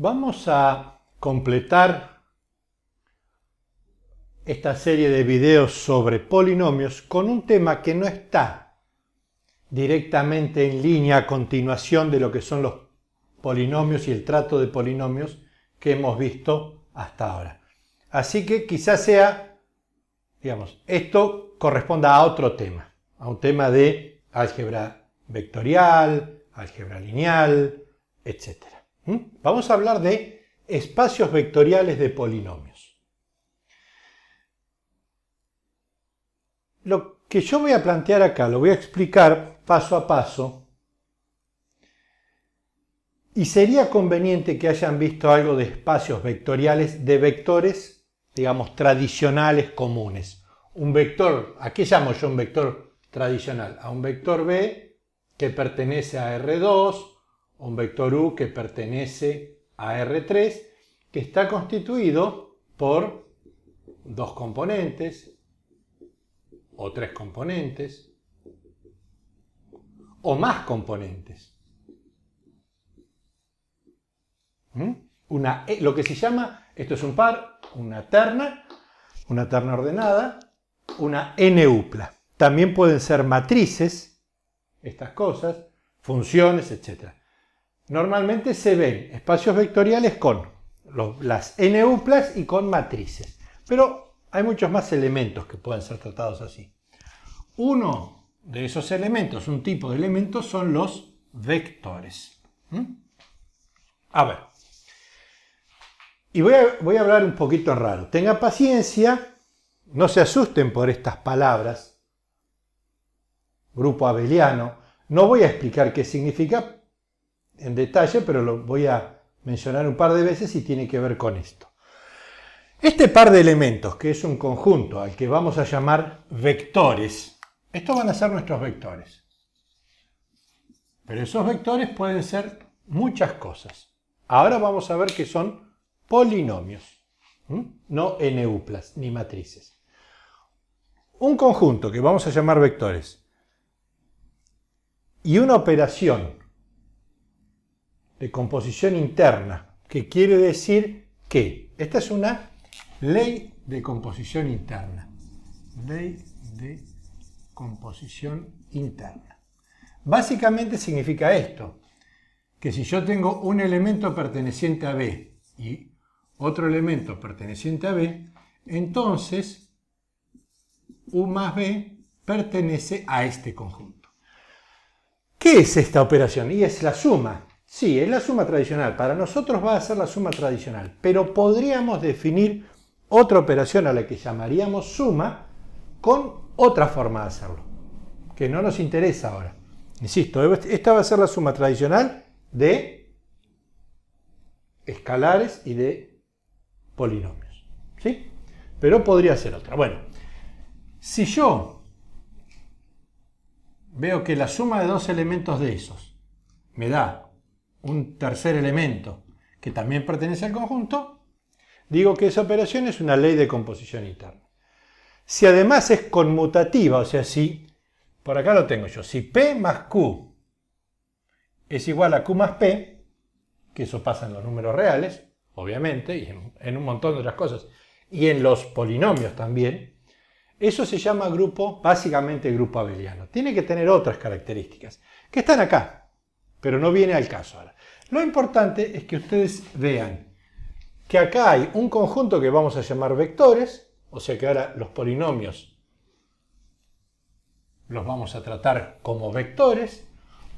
Vamos a completar esta serie de videos sobre polinomios con un tema que no está directamente en línea a continuación de lo que son los polinomios y el trato de polinomios que hemos visto hasta ahora. Así que quizás sea, digamos, esto corresponda a otro tema, a un tema de álgebra vectorial, álgebra lineal, etcétera. ¿Mm? Vamos a hablar de espacios vectoriales de polinomios. Lo que yo voy a plantear acá, lo voy a explicar paso a paso, y sería conveniente que hayan visto algo de espacios vectoriales, de vectores, digamos, tradicionales comunes. Un vector, ¿a qué llamo yo un vector tradicional? A un vector B que pertenece a R2, un vector U que pertenece a R3, que está constituido por dos componentes o tres componentes o más componentes. ¿Mm? E, lo que se llama, esto es un par, una terna, una terna ordenada, una n-upla. También pueden ser matrices, estas cosas, funciones, etc normalmente se ven espacios vectoriales con las n y con matrices. Pero hay muchos más elementos que pueden ser tratados así. Uno de esos elementos, un tipo de elementos, son los vectores. ¿Mm? A ver. Y voy a, voy a hablar un poquito raro. Tenga paciencia, no se asusten por estas palabras. Grupo abeliano. No voy a explicar qué significa en detalle, pero lo voy a mencionar un par de veces y tiene que ver con esto. Este par de elementos, que es un conjunto al que vamos a llamar vectores, estos van a ser nuestros vectores. Pero esos vectores pueden ser muchas cosas. Ahora vamos a ver que son polinomios, no n ni matrices. Un conjunto que vamos a llamar vectores y una operación de composición interna, que quiere decir que esta es una ley de composición interna. Ley de composición interna. Básicamente significa esto, que si yo tengo un elemento perteneciente a B y otro elemento perteneciente a B, entonces U más B pertenece a este conjunto. ¿Qué es esta operación? Y es la suma Sí, es la suma tradicional. Para nosotros va a ser la suma tradicional. Pero podríamos definir otra operación a la que llamaríamos suma con otra forma de hacerlo, que no nos interesa ahora. Insisto, esta va a ser la suma tradicional de escalares y de polinomios. ¿sí? Pero podría ser otra. Bueno, si yo veo que la suma de dos elementos de esos me da un tercer elemento que también pertenece al conjunto, digo que esa operación es una ley de composición interna. Si además es conmutativa, o sea, si, por acá lo tengo yo, si P más Q es igual a Q más P, que eso pasa en los números reales, obviamente, y en, en un montón de otras cosas, y en los polinomios también, eso se llama grupo, básicamente grupo abeliano. Tiene que tener otras características, que están acá pero no viene al caso ahora. Lo importante es que ustedes vean que acá hay un conjunto que vamos a llamar vectores, o sea que ahora los polinomios los vamos a tratar como vectores,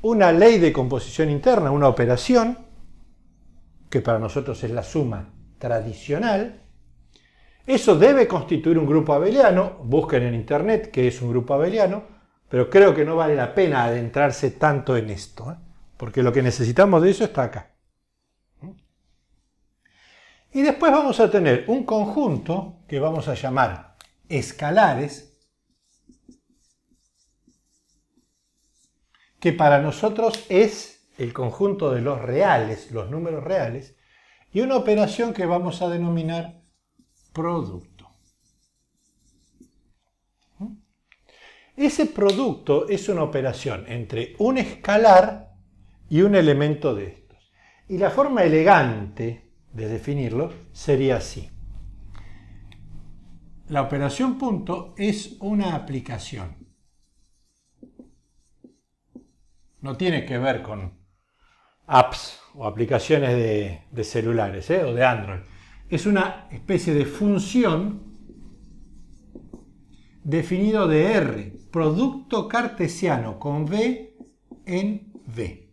una ley de composición interna, una operación, que para nosotros es la suma tradicional, eso debe constituir un grupo abeliano, busquen en internet que es un grupo abeliano, pero creo que no vale la pena adentrarse tanto en esto. ¿eh? porque lo que necesitamos de eso está acá. Y después vamos a tener un conjunto que vamos a llamar escalares, que para nosotros es el conjunto de los reales, los números reales, y una operación que vamos a denominar producto. ¿Mm? Ese producto es una operación entre un escalar y un elemento de estos. Y la forma elegante de definirlo sería así. La operación punto es una aplicación. No tiene que ver con apps o aplicaciones de, celulares ¿eh? o de Android. Es una especie de función definido de R, producto cartesiano con V en V.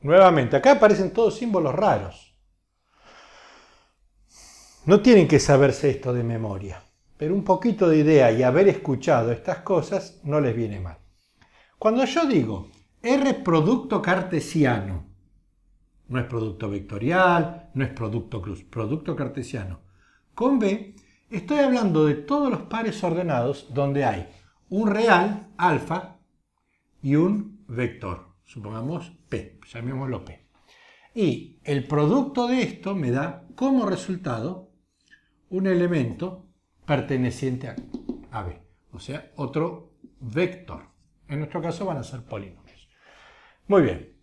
Nuevamente, acá aparecen todos símbolos raros. No tienen que saberse esto de memoria, pero un poquito de idea y haber escuchado estas cosas no les viene mal. Cuando yo digo R producto cartesiano, no es producto vectorial, no es producto cruz, producto cartesiano. Con B estoy hablando de todos los pares ordenados donde hay un real, alfa, y un vector, supongamos P, llamémoslo P. Y el producto de esto me da como resultado un elemento perteneciente a, B, o sea, otro vector. En nuestro caso van a ser polinomios. Muy bien,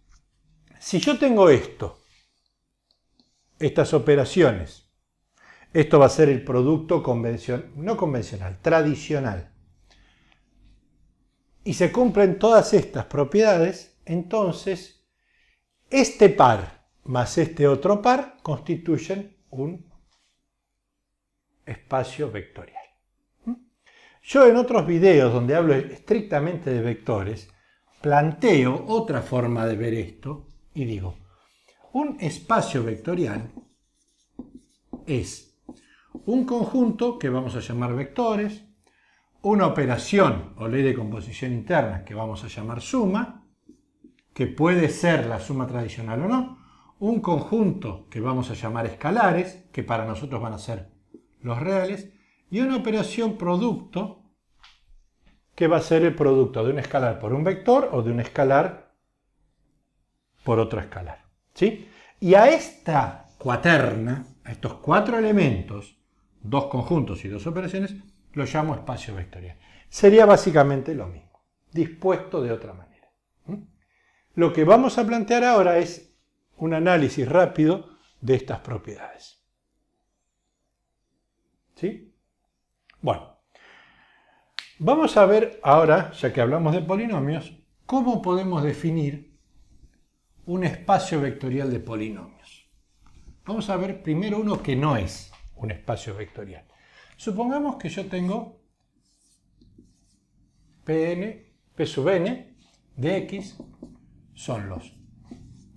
si yo tengo esto, estas operaciones, esto va a ser el producto convencional, no convencional, tradicional, y se cumplen todas estas propiedades, entonces este par más este otro par constituyen un espacio vectorial. ¿Mm? Yo en otros videos donde hablo estrictamente de vectores, planteo otra forma de ver esto y digo, un espacio vectorial es un conjunto que vamos a llamar vectores, una operación o ley de composición interna que vamos a llamar suma, que puede ser la suma tradicional o no, un conjunto que vamos a llamar escalares, que para nosotros van a ser los reales, y una operación producto que va a ser el producto de un escalar por un vector o de un escalar por otro escalar. ¿sí? Y a esta cuaterna, a estos cuatro elementos, dos conjuntos y dos operaciones, lo llamo espacio vectorial. Sería básicamente lo mismo, dispuesto de otra manera. Lo que vamos a plantear ahora es un análisis rápido de estas propiedades. ¿Sí? Bueno, vamos a ver ahora, ya que hablamos de polinomios, cómo podemos definir un espacio vectorial de polinomios. Vamos a ver primero uno que no es un espacio vectorial. Supongamos que yo tengo Pn, P sub n de x son los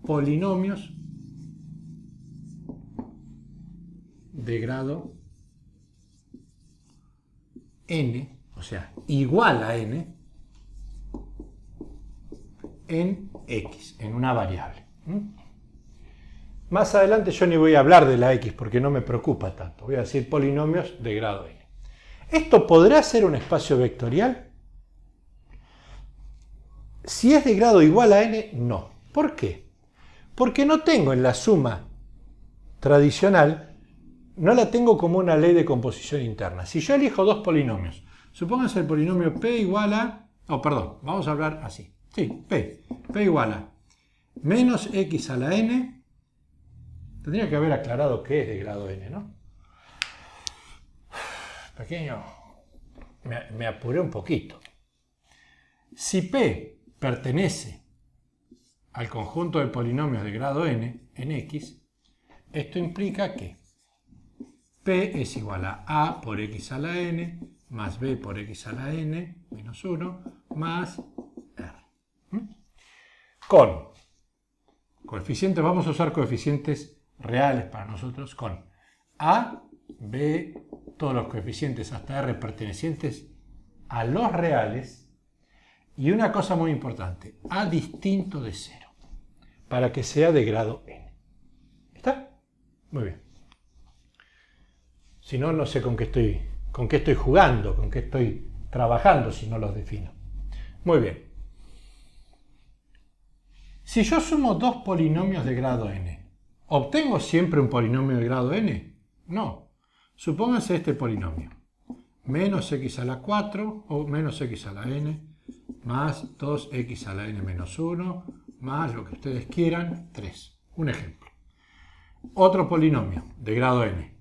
polinomios de grado n, o sea, igual a n, en x, en una variable. Más adelante yo ni voy a hablar de la x porque no me preocupa tanto. Voy a decir polinomios de grado n. ¿Esto podrá ser un espacio vectorial? Si es de grado igual a n, no. ¿Por qué? Porque no tengo en la suma tradicional, no la tengo como una ley de composición interna. Si yo elijo dos polinomios, supongamos el polinomio p igual a... Oh, perdón, vamos a hablar así. Sí, p. p igual a menos x a la n. Tendría que haber aclarado que es de grado n, ¿no? Pequeño, me, me apuré un poquito. Si p pertenece al conjunto de polinomios de grado n en x, esto implica que p es igual a a por x a la n más b por x a la n menos 1 más r. ¿Mm? Con coeficientes, vamos a usar coeficientes reales para nosotros, con a, b, todos los coeficientes hasta r pertenecientes a los reales, y una cosa muy importante, A distinto de cero, para que sea de grado n. ¿Está? Muy bien. Si no, no sé con qué estoy, con qué estoy jugando, con qué estoy trabajando si no los defino. Muy bien. Si yo sumo dos polinomios de grado n, ¿obtengo siempre un polinomio de grado n? No. Supónganse este polinomio. Menos x a la 4 o menos x a la n más 2x a la n menos 1, más lo que ustedes quieran, 3. Un ejemplo. Otro polinomio de grado n,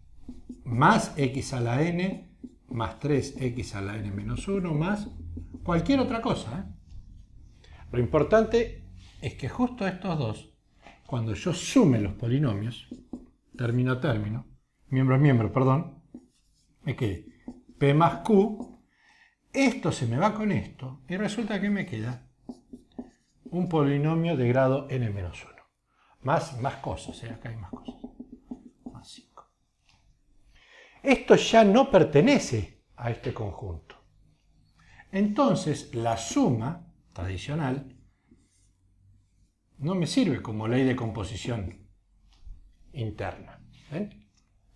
más x a la n, más 3x a la n menos 1, más cualquier otra cosa. ¿eh? Lo importante es que justo estos dos, cuando yo sume los polinomios, término a término, miembro a miembro, perdón, me quede p más q esto se me va con esto y resulta que me queda un polinomio de grado n-1. Más, más cosas, ¿eh? acá hay más cosas. Más Esto ya no pertenece a este conjunto. Entonces, la suma tradicional no me sirve como ley de composición interna.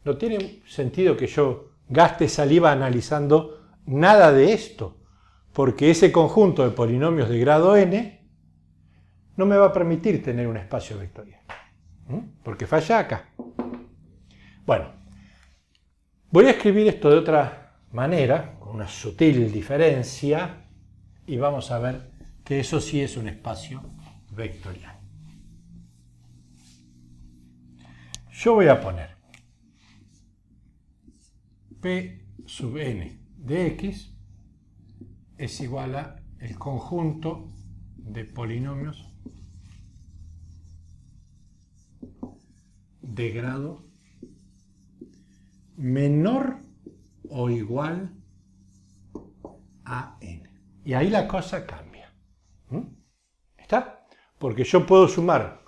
No tiene sentido que yo gaste saliva analizando nada de esto, porque ese conjunto de polinomios de grado n no me va a permitir tener un espacio vectorial, porque falla acá. Bueno, voy a escribir esto de otra manera, con una sutil diferencia, y vamos a ver que eso sí es un espacio vectorial. Yo voy a poner P sub n de x es igual a el conjunto de polinomios de grado menor o igual a n. Y ahí la cosa cambia. ¿Está? Porque yo puedo sumar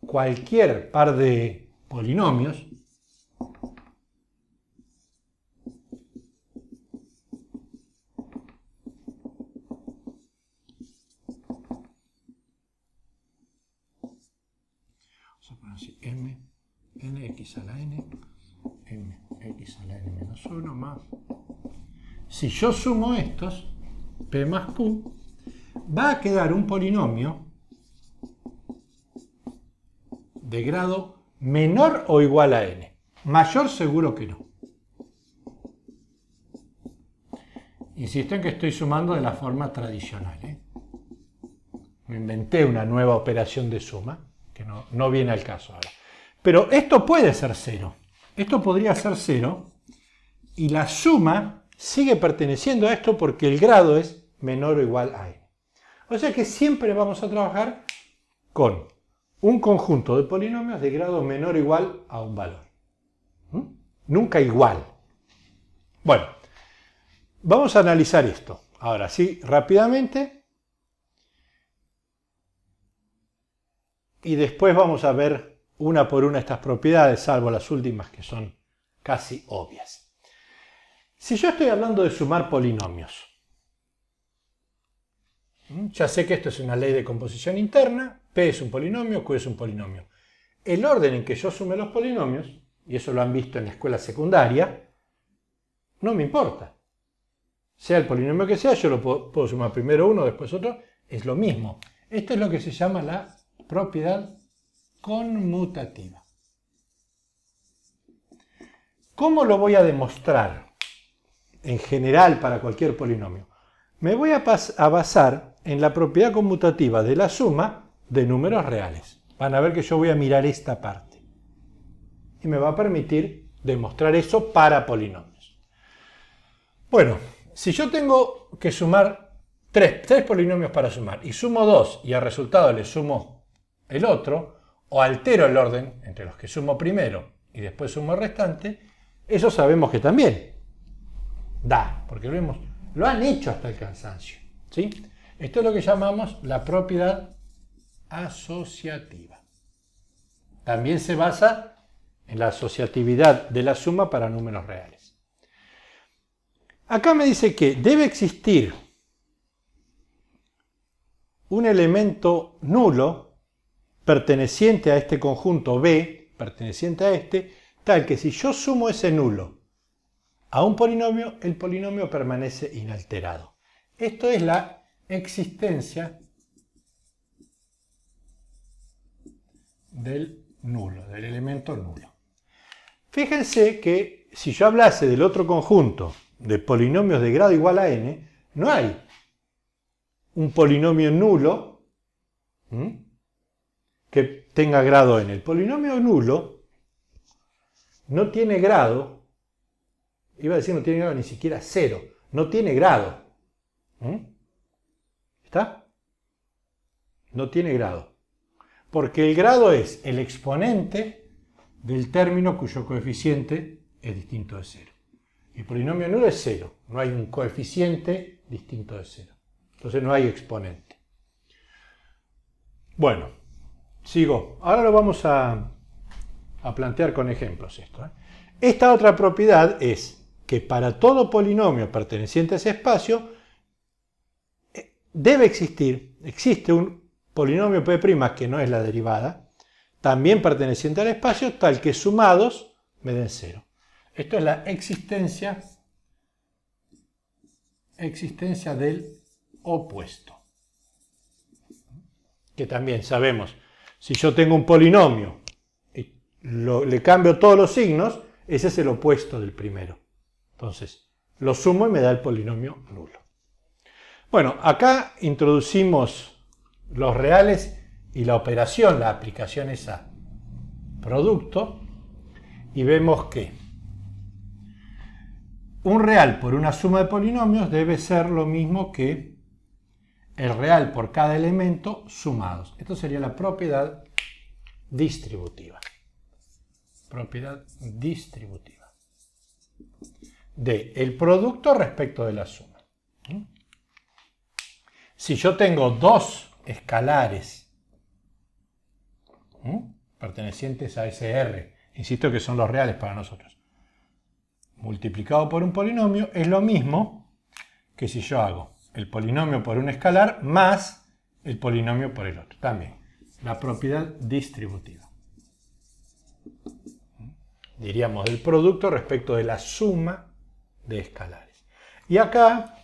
cualquier par de polinomios x a la n, x a la n menos 1 más... Si yo sumo estos, p más q, va a quedar un polinomio de grado menor o igual a n. Mayor seguro que no. Insisto en que estoy sumando de la forma tradicional. ¿eh? Me inventé una nueva operación de suma, que no, no viene al caso ahora. Pero esto puede ser cero. Esto podría ser cero y la suma sigue perteneciendo a esto porque el grado es menor o igual a n. O sea que siempre vamos a trabajar con un conjunto de polinomios de grado menor o igual a un valor. ¿Mm? Nunca igual. Bueno, vamos a analizar esto. Ahora sí, rápidamente. Y después vamos a ver una por una estas propiedades, salvo las últimas que son casi obvias. Si yo estoy hablando de sumar polinomios, ya sé que esto es una ley de composición interna, P es un polinomio, Q es un polinomio. El orden en que yo sume los polinomios, y eso lo han visto en la escuela secundaria, no me importa. Sea el polinomio que sea, yo lo puedo, sumar primero uno, después otro, es lo mismo. Esto es lo que se llama la propiedad conmutativa. ¿Cómo lo voy a demostrar? En general, para cualquier polinomio. Me voy a, basar en la propiedad conmutativa de la suma de números reales. Van a ver que yo voy a mirar esta parte. Y me va a permitir demostrar eso para polinomios. Bueno, si yo tengo que sumar tres polinomios para sumar y sumo dos y al resultado le sumo el otro, o altero el orden entre los que sumo primero y después sumo el restante, eso sabemos que también da, porque lo, lo han hecho hasta el cansancio. ¿sí? Esto es lo que llamamos la propiedad asociativa. También se basa en la asociatividad de la suma para números reales. Acá me dice que debe existir un elemento nulo perteneciente a este conjunto B, perteneciente a este, tal que si yo sumo ese nulo a un polinomio, el polinomio permanece inalterado. Esto es la existencia del nulo, del elemento nulo. Fíjense que si yo hablase del otro conjunto de polinomios de grado igual a n, no hay un polinomio nulo que tenga grado en El polinomio nulo no tiene grado, iba a decir no tiene grado ni siquiera cero, no tiene grado. ¿Mm? ¿Está? No tiene grado. Porque el grado es el exponente del término cuyo coeficiente es distinto de cero. El polinomio nulo es cero, no hay un coeficiente distinto de cero. Entonces no hay exponente. Bueno, Sigo. Ahora lo vamos a, plantear con ejemplos esto. ¿eh? Esta otra propiedad es que para todo polinomio perteneciente a ese espacio eh, debe existir, existe un polinomio P' que no es la derivada, también perteneciente al espacio, tal que sumados me den cero. Esto es la existencia, existencia del opuesto. Que también sabemos si yo tengo un polinomio y le cambio todos los signos, ese es el opuesto del primero. Entonces, lo sumo y me da el polinomio nulo. Bueno, acá introducimos los reales y la operación, la aplicación es a producto, y vemos que un real por una suma de polinomios debe ser lo mismo que el real por cada elemento sumados. Esto sería la propiedad distributiva. Propiedad distributiva. De el producto respecto de la suma. ¿Mm? Si yo tengo dos escalares ¿Mm? pertenecientes a ese R, insisto que son los reales para nosotros, multiplicado por un polinomio, es lo mismo que si yo hago el polinomio por un escalar más el polinomio por el otro. También, la propiedad distributiva. Diríamos del producto respecto de la suma de escalares. Y acá,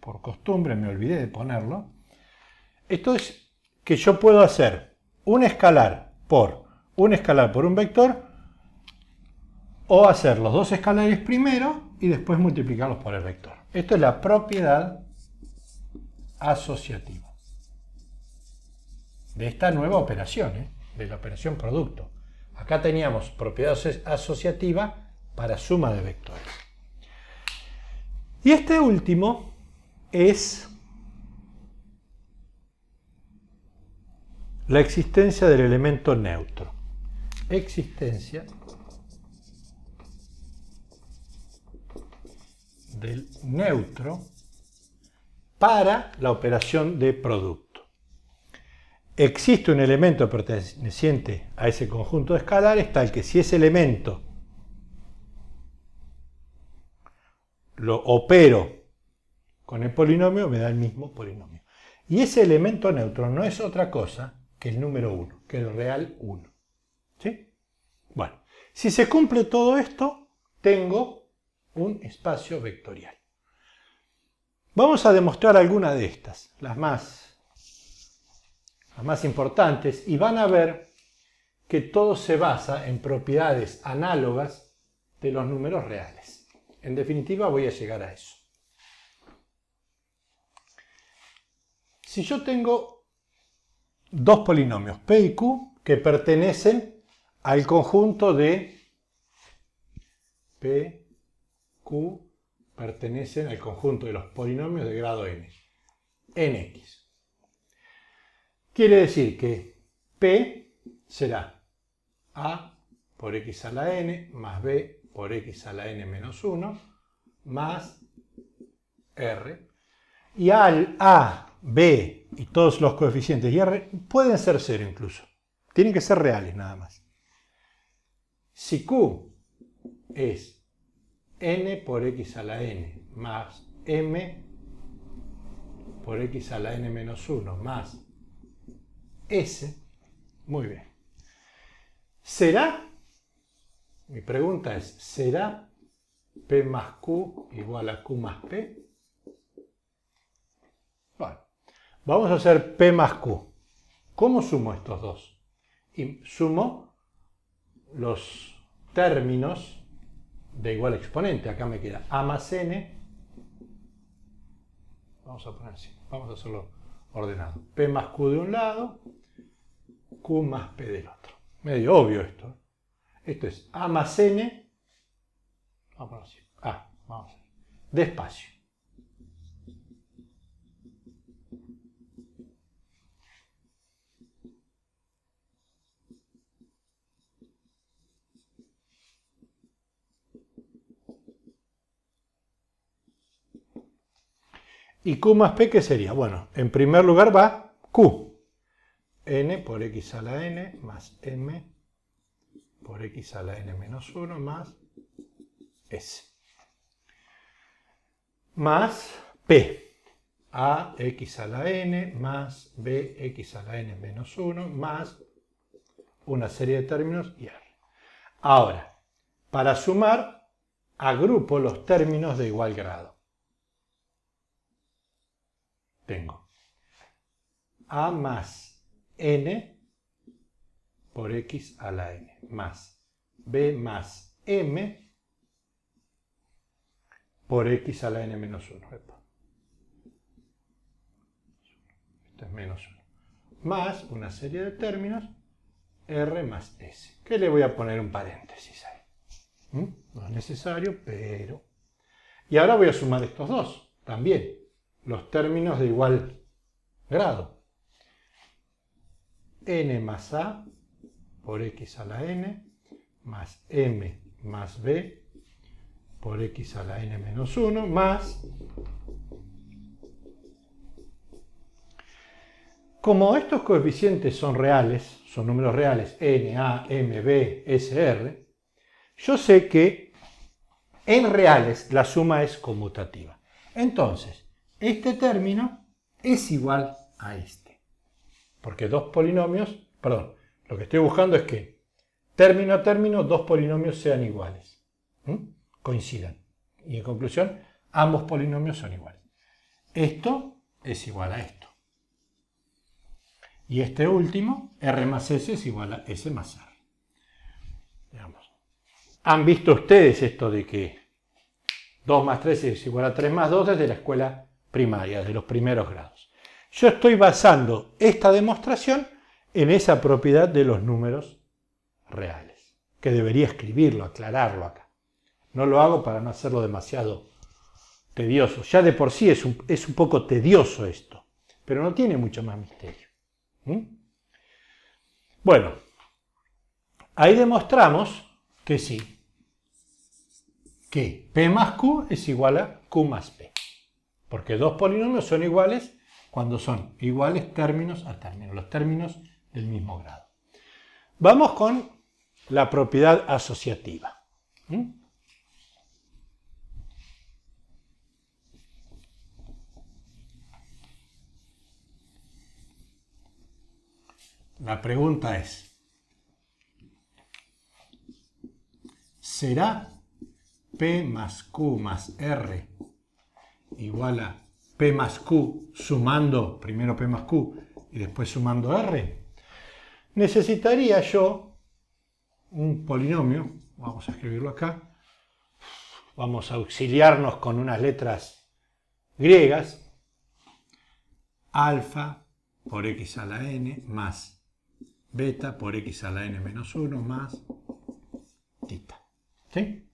por costumbre me olvidé de ponerlo, esto es que yo puedo hacer un escalar por un escalar por un vector o hacer los dos escalares primero y después multiplicarlos por el vector. Esto es la propiedad asociativo. De esta nueva operación, ¿eh? de la operación producto. Acá teníamos propiedad asociativa para suma de vectores. Y este último es la existencia del elemento neutro. Existencia del neutro para la operación de producto. Existe un elemento perteneciente a ese conjunto de escalares tal que si ese elemento lo opero con el polinomio, me da el mismo polinomio. Y ese elemento neutro no es otra cosa que el número 1, que el real 1. Bueno, si se cumple todo esto, tengo un espacio vectorial. Vamos a demostrar algunas de estas, las más, las más importantes, y van a ver que todo se basa en propiedades análogas de los números reales. En definitiva voy a llegar a eso. Si yo tengo dos polinomios, P y Q, que pertenecen al conjunto de P, Q pertenecen al conjunto de los polinomios de grado n, nx. Quiere decir que p será a por x a la n más b por x a la n menos 1 más r. Y al a, b y todos los coeficientes y r pueden ser cero incluso. Tienen que ser reales nada más. Si q es n por x a la n más m por x a la n menos 1 más s. Muy bien. ¿Será? Mi pregunta es, ¿será P más Q igual a Q más P? Bueno, vamos a hacer P más Q. ¿Cómo sumo estos dos? Y sumo los términos de igual exponente. Acá me queda A más N. Vamos a poner así. Vamos a hacerlo ordenado. P más Q de un lado. Q más P del otro. Medio obvio esto. Esto es A más N. Vamos a poner así. A. Ah, vamos a Despacio. ¿Y Q más P qué sería? Bueno, en primer lugar va Q. N por X a la N más M por X a la N menos 1 más S. Más P. A X a la N más B X a la N menos 1 más una serie de términos y R. Ahora, para sumar, agrupo los términos de igual grado tengo. A más n por x a la n, más b más m por x a la n menos 1. Esto es menos 1. Más una serie de términos r más s, que le voy a poner un paréntesis ahí. ¿Mm? No es necesario, pero... Y ahora voy a sumar estos dos también los términos de igual grado. n más a por x a la n más m más b por x a la n menos 1 más... Como estos coeficientes son reales, son números reales, n, a, m, b, s, r, yo sé que en reales la suma es conmutativa. Entonces, este término es igual a este. Porque dos polinomios, perdón, lo que estoy buscando es que término a término dos polinomios sean iguales, coincidan. Y en conclusión, ambos polinomios son iguales. Esto es igual a esto. Y este último, R más S es igual a S más R. ¿Han visto ustedes esto de que 2 más 3 es igual a 3 más 2 desde la escuela Primaria, de los primeros grados. Yo estoy basando esta demostración en esa propiedad de los números reales, que debería escribirlo, aclararlo acá. No lo hago para no hacerlo demasiado tedioso. Ya de por sí es un, poco tedioso esto, pero no tiene mucho más misterio. Bueno, ahí demostramos que sí, que P más Q es igual a Q más P. Porque dos polinomios son iguales cuando son iguales términos a términos, los términos del mismo grado. Vamos con la propiedad asociativa. ¿Mm? La pregunta es, ¿será P más Q más R igual a P más Q sumando primero P más Q y después sumando R, necesitaría yo un polinomio, vamos a escribirlo acá, vamos a auxiliarnos con unas letras griegas, alfa por x a la n más beta por x a la n menos 1 más tita. ¿Sí?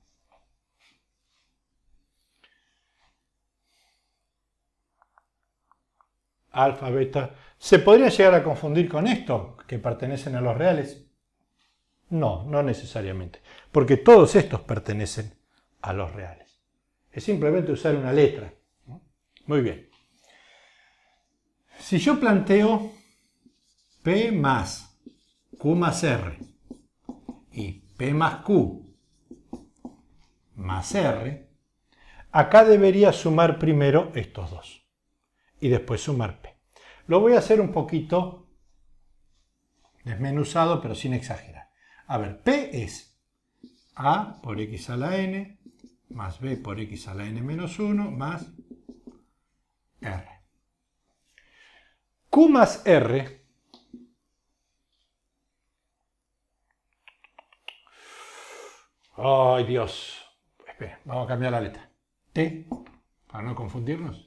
alfa, beta, ¿se podría llegar a confundir con esto, que pertenecen a los reales? No, no necesariamente, porque todos estos pertenecen a los reales. Es simplemente usar una letra. Muy bien. Si yo planteo P más Q más R y P más Q más R, acá debería sumar primero estos dos y después sumar P. Lo voy a hacer un poquito desmenuzado, pero sin exagerar. A ver, P es A por X a la N más B por X a la N menos 1 más R. Q más R ¡Ay, Dios! Espera, vamos a cambiar la letra. T, para no confundirnos.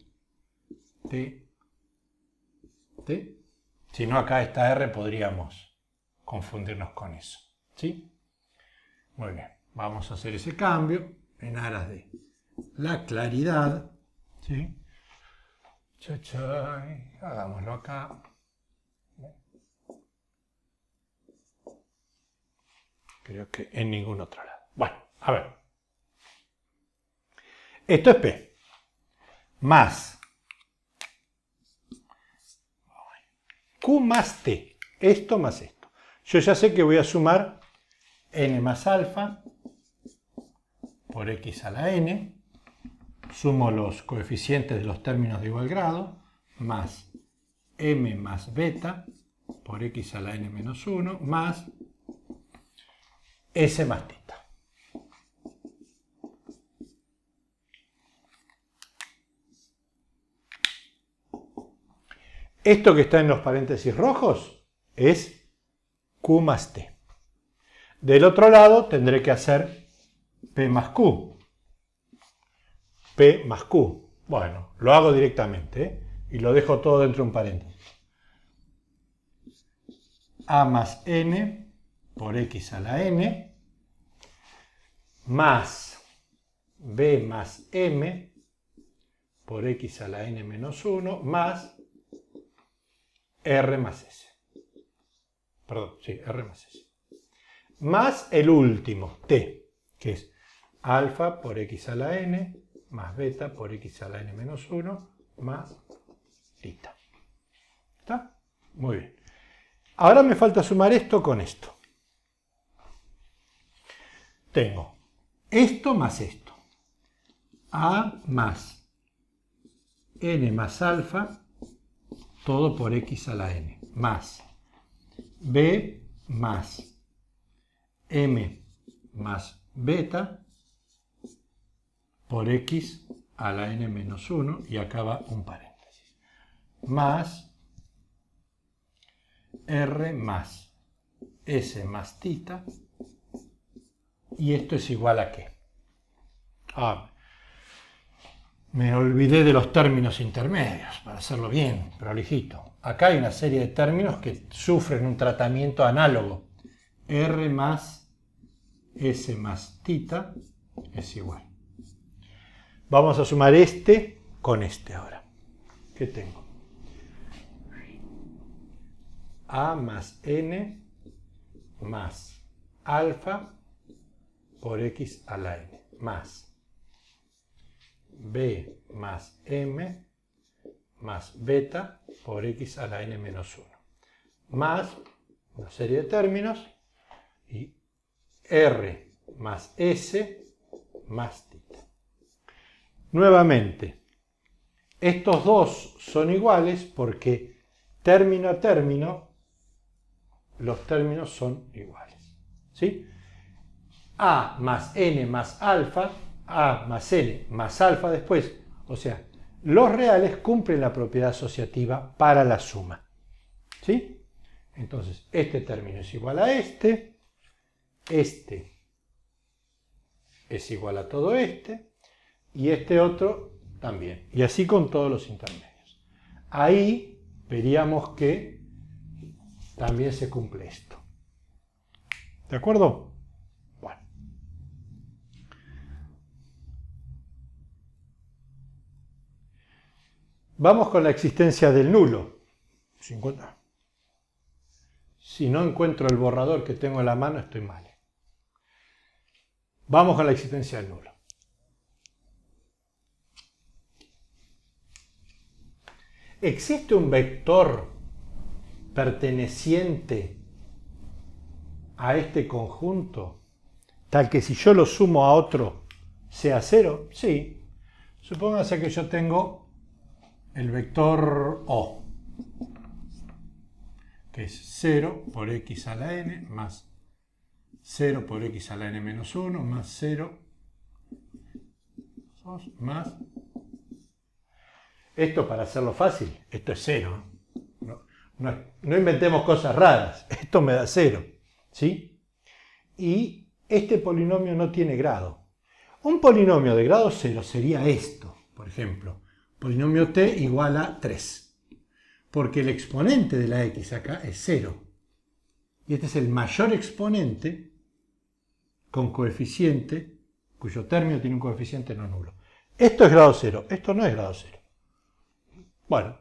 T, T. Si no, acá está R podríamos confundirnos con eso. ¿Sí? Muy bien. Vamos a hacer ese cambio en aras de la claridad. ¿Sí? Hagámoslo acá. Creo que en ningún otro lado. Bueno, a ver. Esto es P. Más Q más T. Esto más esto. Yo ya sé que voy a sumar N más alfa por X a la N. Sumo los coeficientes de los términos de igual grado. Más M más beta por X a la N menos 1. Más S más T. Esto que está en los paréntesis rojos es Q más T. Del otro lado tendré que hacer P más Q. P más Q. Bueno, lo hago directamente ¿eh? y lo dejo todo dentro de un paréntesis. A más N por X a la N más B más M por X a la N menos 1 más R más S. Perdón, sí, R más S. Más el último, T, que es alfa por x a la n más beta por x a la n menos 1 más tita. ¿Está? Muy bien. Ahora me falta sumar esto con esto. Tengo esto más esto. A más n más alfa todo por x a la n, más b más m más beta por x a la n menos 1 y acaba un paréntesis, más r más s más tita y esto es igual a qué? A me olvidé de los términos intermedios, para hacerlo bien, prolijito. Acá hay una serie de términos que sufren un tratamiento análogo. R más S más tita es igual. Vamos a sumar este con este ahora. ¿Qué tengo? A más N más alfa por X a la N, más b más m más beta por x a la n menos 1, más una serie de términos y r más s más tita. Nuevamente, estos dos son iguales porque término a término los términos son iguales. ¿sí? a más n más alfa a más L más alfa después. O sea, los reales cumplen la propiedad asociativa para la suma. ¿Sí? Entonces, este término es igual a este, este es igual a todo este, y este otro también. Y así con todos los intermedios. Ahí veríamos que también se cumple esto. ¿De acuerdo? Vamos con la existencia del nulo. Si no encuentro el borrador que tengo en la mano, estoy mal. Vamos con la existencia del nulo. ¿Existe un vector perteneciente a este conjunto, tal que si yo lo sumo a otro sea cero? Sí. Supóngase que yo tengo el vector O, que es 0 por x a la n más 0 por x a la n menos 1 más 0 más... Esto para hacerlo fácil, esto es 0. ¿eh? No, inventemos cosas raras, esto me da 0. Y este polinomio no tiene grado. Un polinomio de grado 0 sería esto, por ejemplo polinomio t igual a 3. Porque el exponente de la x acá es 0. Y este es el mayor exponente con coeficiente, cuyo término tiene un coeficiente no nulo. Esto es grado 0, esto no es grado 0. Bueno.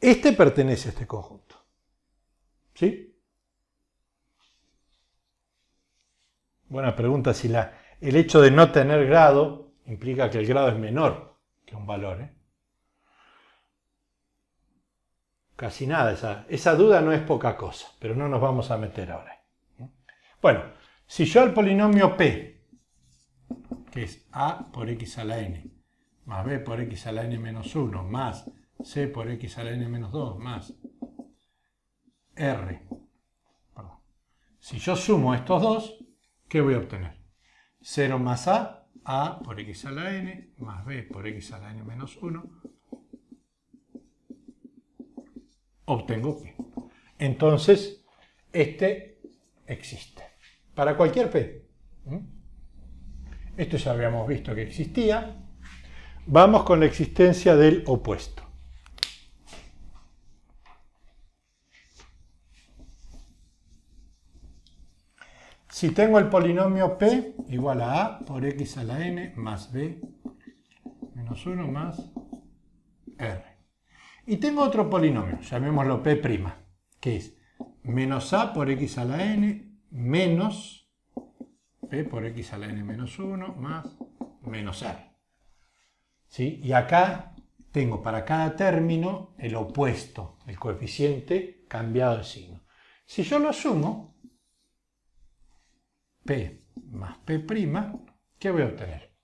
Este pertenece a este conjunto. ¿Sí? Buena pregunta si la el hecho de no tener grado implica que el grado es menor que un valor. ¿eh? Casi nada, esa, duda no es poca cosa, pero no nos vamos a meter ahora. ¿eh? Bueno, si yo el polinomio p, que es a por x a la n, más b por x a la n menos 1, más c por x a la n menos 2, más r, si yo sumo estos dos, ¿qué voy a obtener? 0 más a, a por x a la n, más b por x a la n menos 1, obtengo p. Entonces, este existe. Para cualquier p. ¿Mm? Esto ya habíamos visto que existía. Vamos con la existencia del opuesto. Si tengo el polinomio P igual a A por X a la N más B menos 1 más R. Y tengo otro polinomio, llamémoslo P', que es menos A por X a la N menos P por X a la N menos 1 más menos R. ¿Sí? Y acá tengo para cada término el opuesto, el coeficiente cambiado de signo. Si yo lo sumo, P más P', ¿qué voy a obtener?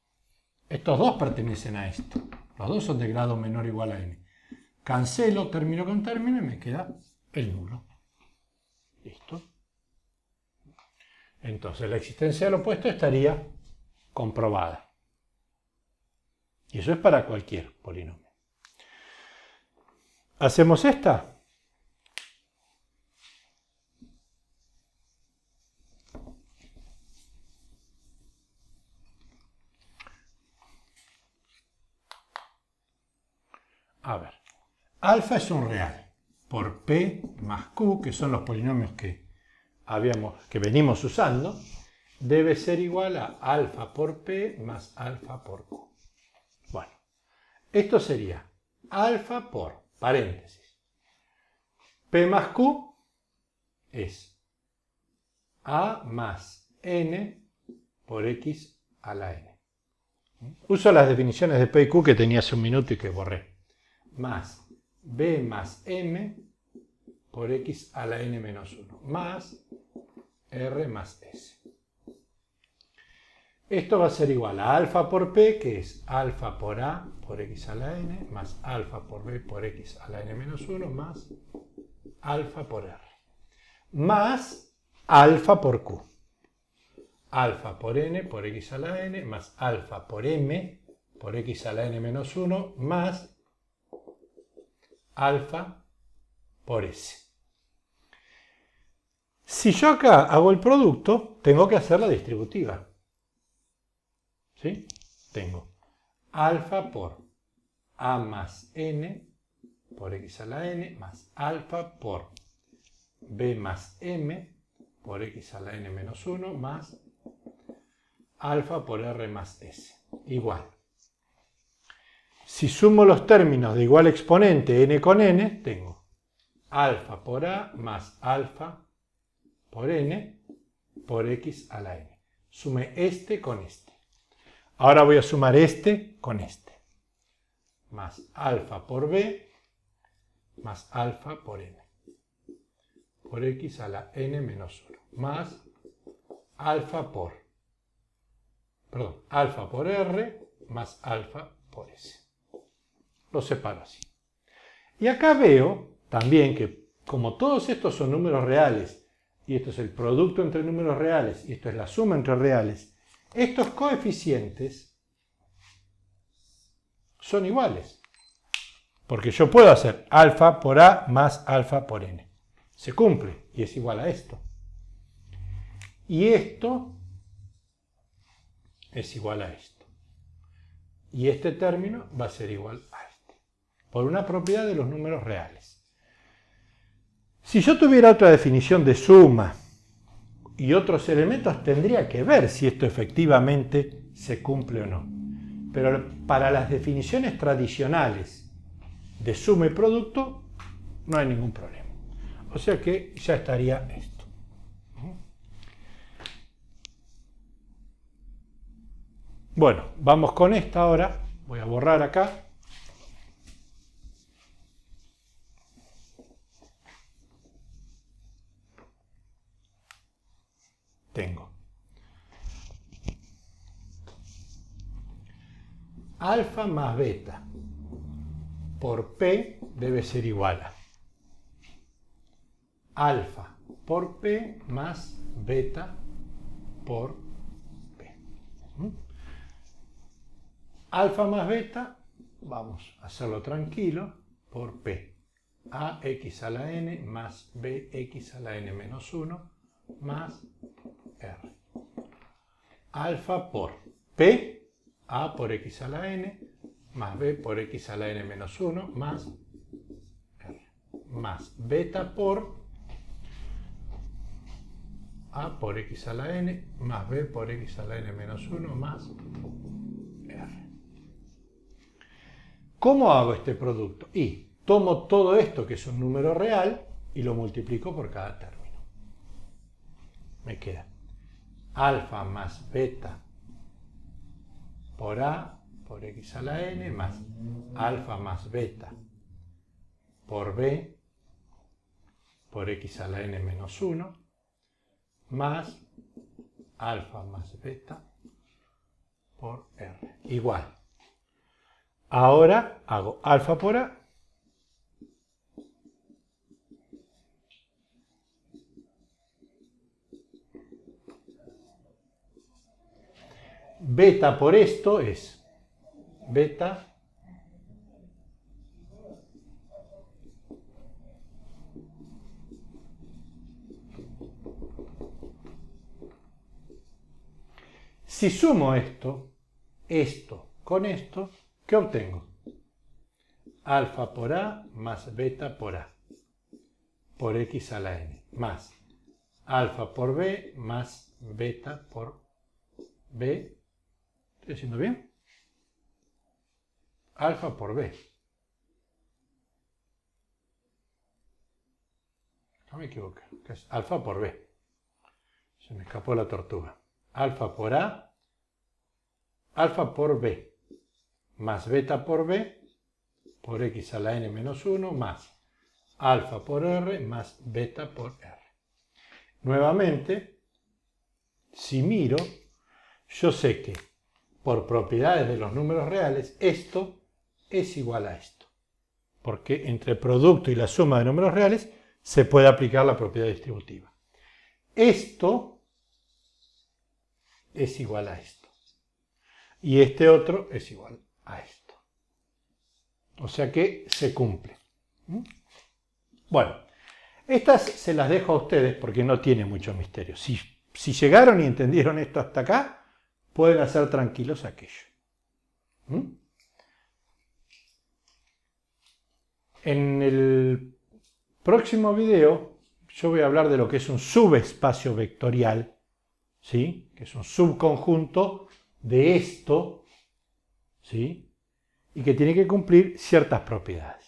Estos dos pertenecen a esto. Los dos son de grado menor o igual a n. Cancelo término con término y me queda el nulo. Listo. Entonces la existencia del opuesto estaría comprobada. Y eso es para cualquier polinomio. Hacemos esta. A ver, alfa es un real por P más Q, que son los polinomios que, habíamos, que venimos usando, debe ser igual a alfa por P más alfa por Q. Bueno, esto sería alfa por, paréntesis, P más Q es A más N por X a la N. Uso las definiciones de P y Q que tenía hace un minuto y que borré más b más m por x a la n menos 1, más r más s. Esto va a ser igual a alfa por p, que es alfa por a por x a la n, más alfa por b por x a la n menos 1, más alfa por r, más alfa por q. Alfa por n por x a la n, más alfa por m por x a la n menos 1, más alfa por S. Si yo acá hago el producto, tengo que hacer la distributiva. ¿Sí? Tengo alfa por a más n por x a la n más alfa por b más m por x a la n menos 1 más alfa por r más s. Igual. Si sumo los términos de igual exponente n con n, tengo alfa por a más alfa por n por x a la n. Sume este con este. Ahora voy a sumar este con este. Más alfa por b más alfa por n. Por x a la n menos 1. Más alfa por. Perdón, alfa por r más alfa por s. Lo separo así. Y acá veo también que como todos estos son números reales, y esto es el producto entre números reales, y esto es la suma entre reales, estos coeficientes son iguales. Porque yo puedo hacer alfa por A más alfa por N. Se cumple y es igual a esto. Y esto es igual a esto. Y este término va a ser igual a por una propiedad de los números reales. Si yo tuviera otra definición de suma y otros elementos, tendría que ver si esto efectivamente se cumple o no. Pero para las definiciones tradicionales de suma y producto, no hay ningún problema. O sea que ya estaría esto. Bueno, vamos con esta ahora. Voy a borrar acá. alfa más beta por P debe ser igual a alfa por P más beta por P. ¿Mm? Alfa más beta, vamos a hacerlo tranquilo, por P. AX a la n más BX a la n menos 1 más R. Alfa por P a por x a la n más b por x a la n menos 1 más r más beta por a por x a la n más b por x a la n menos 1 más r. ¿Cómo hago este producto? Y tomo todo esto, que es un número real, y lo multiplico por cada término. Me queda alfa más beta por A por X a la N más alfa más beta por B por X a la N menos 1 más alfa más beta por R. Igual. Ahora hago alfa por A beta por esto es beta Si sumo esto, esto con esto, ¿qué obtengo? Alfa por A más beta por A por X a la N más alfa por B más beta por B ¿Estoy haciendo bien? Alfa por B. No me equivoco, alfa por B. Se me escapó la tortuga. Alfa por A, alfa por B, más beta por B, por x a la n menos 1, más alfa por R, más beta por R. Nuevamente, si miro, yo sé que por propiedades de los números reales, esto es igual a esto. Porque entre producto y la suma de números reales se puede aplicar la propiedad distributiva. Esto es igual a esto. Y este otro es igual a esto. O sea que se cumple. ¿Mm? Bueno, estas se las dejo a ustedes porque no tiene mucho misterio. Si, si llegaron y entendieron esto hasta acá, pueden hacer tranquilos aquello. ¿Mm? En el próximo video yo voy a hablar de lo que es un subespacio vectorial, ¿sí? que es un subconjunto de esto, ¿sí? y que tiene que cumplir ciertas propiedades.